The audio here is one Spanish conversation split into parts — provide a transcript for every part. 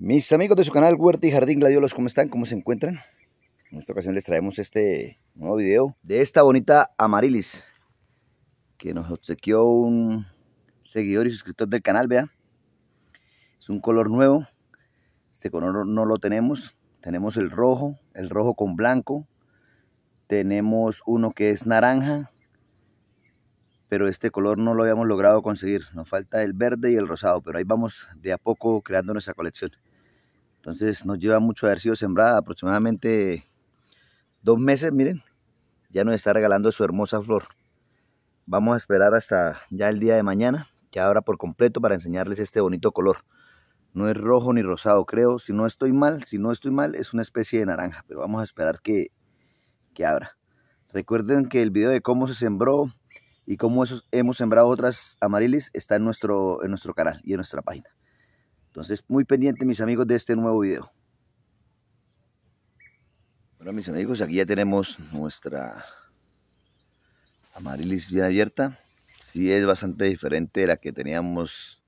Mis amigos de su canal Huerta y Jardín Gladiolos, ¿cómo están? ¿Cómo se encuentran? En esta ocasión les traemos este nuevo video de esta bonita amarilis que nos obsequió un seguidor y suscriptor del canal, vean Es un color nuevo, este color no lo tenemos, tenemos el rojo, el rojo con blanco, tenemos uno que es naranja, pero este color no lo habíamos logrado conseguir, nos falta el verde y el rosado, pero ahí vamos de a poco creando nuestra colección. Entonces nos lleva mucho haber sido sembrada, aproximadamente dos meses, miren, ya nos está regalando su hermosa flor. Vamos a esperar hasta ya el día de mañana, que abra por completo para enseñarles este bonito color. No es rojo ni rosado, creo, si no estoy mal, si no estoy mal, es una especie de naranja, pero vamos a esperar que, abra. Recuerden que el video de cómo se sembró y cómo hemos sembrado otras amarilis está en nuestro, en nuestro canal y en nuestra página. Entonces, muy pendiente mis amigos de este nuevo video. Bueno, mis amigos, aquí ya tenemos nuestra amarilis bien abierta. Sí es bastante diferente de la que teníamos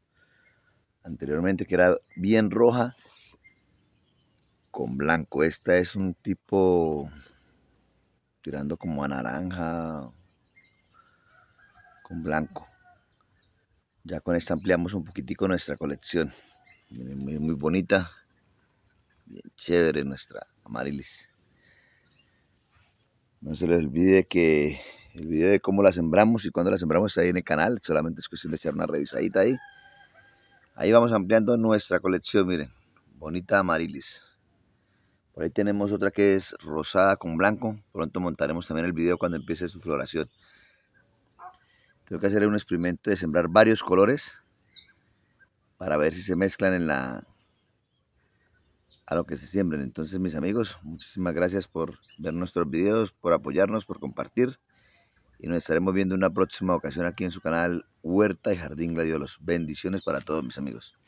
anteriormente, que era bien roja con blanco. Esta es un tipo tirando como a naranja con blanco. Ya con esta ampliamos un poquitico nuestra colección muy, bonita. Bien chévere nuestra amarilis. No se les olvide que el video de cómo la sembramos y cuándo la sembramos está ahí en el canal. Solamente es cuestión de echar una revisadita ahí. Ahí vamos ampliando nuestra colección, miren. Bonita amarilis. Por ahí tenemos otra que es rosada con blanco. Pronto montaremos también el video cuando empiece su floración. Tengo que hacer un experimento de sembrar varios colores para ver si se mezclan en la a lo que se siembren. Entonces, mis amigos, muchísimas gracias por ver nuestros videos, por apoyarnos, por compartir. Y nos estaremos viendo en una próxima ocasión aquí en su canal Huerta y Jardín Gladiolos. Bendiciones para todos, mis amigos.